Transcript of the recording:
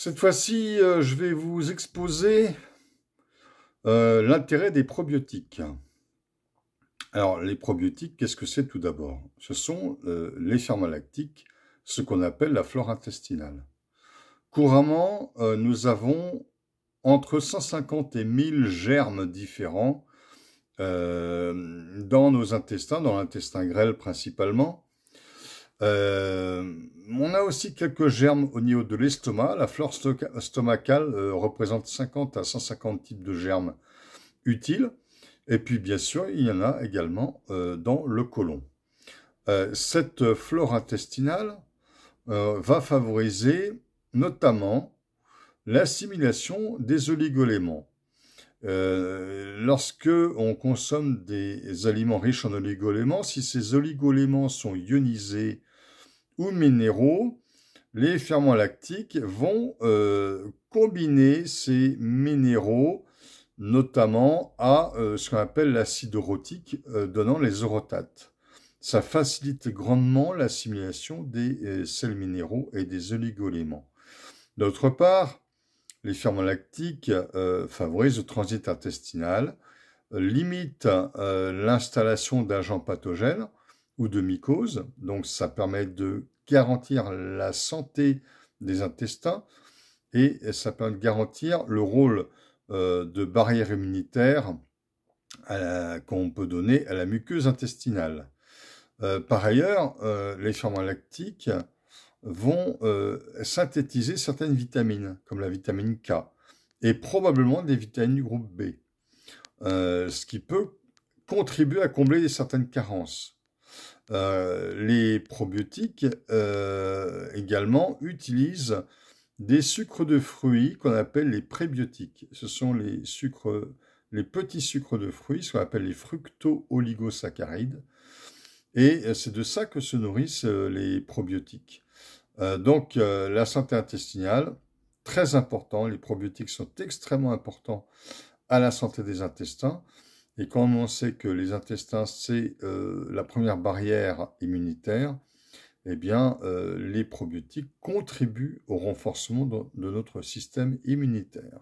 Cette fois-ci, euh, je vais vous exposer euh, l'intérêt des probiotiques. Alors, les probiotiques, qu'est-ce que c'est tout d'abord Ce sont euh, les les lactiques, ce qu'on appelle la flore intestinale. Couramment, nous avons entre 150 et 1000 germes différents dans nos intestins, dans l'intestin grêle principalement, euh, on a aussi quelques germes au niveau de l'estomac. La flore stomacale euh, représente 50 à 150 types de germes utiles. Et puis, bien sûr, il y en a également euh, dans le côlon. cette flore intestinale va favoriser notamment l'assimilation des oligoéléments. lorsque on consomme des aliments riches en oligoléments, si ces oligoléments sont ionisés ou minéraux, les ferments lactiques vont euh, combiner ces minéraux notamment à euh, ce qu'on appelle l'acide orotique euh, donnant les orotates. Ça facilite grandement l'assimilation des sels minéraux et des oligoléments. D'autre part, les ferments lactiques favorisent le transit intestinal, limitent l'installation d'agents pathogènes ou de mycose, Donc ça permet de garantir la santé des intestins et ça permet de garantir le rôle euh, de barrière immunitaire qu'on peut donner à la muqueuse intestinale. Euh, par ailleurs, euh, les ferments lactiques vont synthétiser certaines vitamines, comme la vitamine K, et probablement des vitamines du groupe B, ce qui peut contribuer à combler certaines carences. Euh, les probiotiques euh, également utilisent des sucres de fruits qu'on appelle les prébiotiques. Ce sont les sucres, les petits sucres de fruits, ce qu'on appelle les fructo-oligosaccharides. Et euh, c'est de ça que se nourrissent les probiotiques. donc la santé intestinale, très important, les probiotiques sont extrêmement importants à la santé des intestins. Et quand on sait que les intestins, c'est euh, la première barrière immunitaire, eh bien, euh, les probiotiques contribuent au renforcement de notre système immunitaire.